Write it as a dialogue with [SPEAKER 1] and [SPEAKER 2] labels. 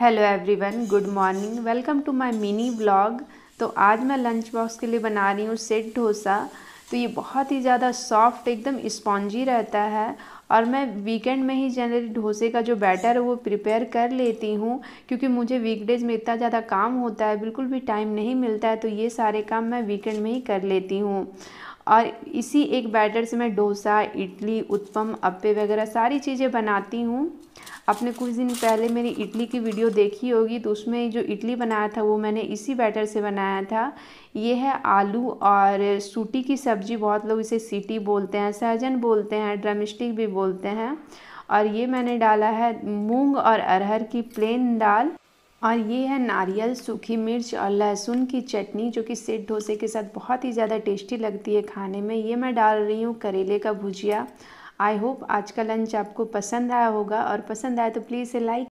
[SPEAKER 1] hello everyone good morning welcome to my mini blog तो आज मैं लंच बॉक्स के लिए बना रही हूँ सेट डोसा तो ये बहुत ही ज़्यादा सॉफ्ट एकदम स्पॉन्जी रहता है और मैं वीकेंड में ही जनरली डोसे का जो बैटर है वो प्रिपेयर कर लेती हूँ क्योंकि मुझे वीकडेज में इतना ज़्यादा काम होता है बिल्कुल भी टाइम नहीं मिलता है तो ये सारे काम मैं वीकेंड में ही कर लेती हूँ और इसी एक बैटर से मैं डोसा इडली उत्पम अप्पे वगैरह सारी चीज़ें बनाती हूँ आपने कुछ दिन पहले मेरी इडली की वीडियो देखी होगी तो उसमें जो इडली बनाया था वो मैंने इसी बैटर से बनाया था ये है आलू और सूटी की सब्ज़ी बहुत लोग इसे सीटी बोलते हैं सहजन बोलते हैं ड्रमस्टिक भी बोलते हैं और ये मैंने डाला है मूंग और अरहर की प्लेन दाल और ये है नारियल सूखी मिर्च और लहसुन की चटनी जो कि सेठ डोसे के साथ बहुत ही ज़्यादा टेस्टी लगती है खाने में ये मैं डाल रही हूँ करेले का भुजिया आई होप आज का लंच आपको पसंद आया होगा और पसंद आया तो प्लीज़ लाइक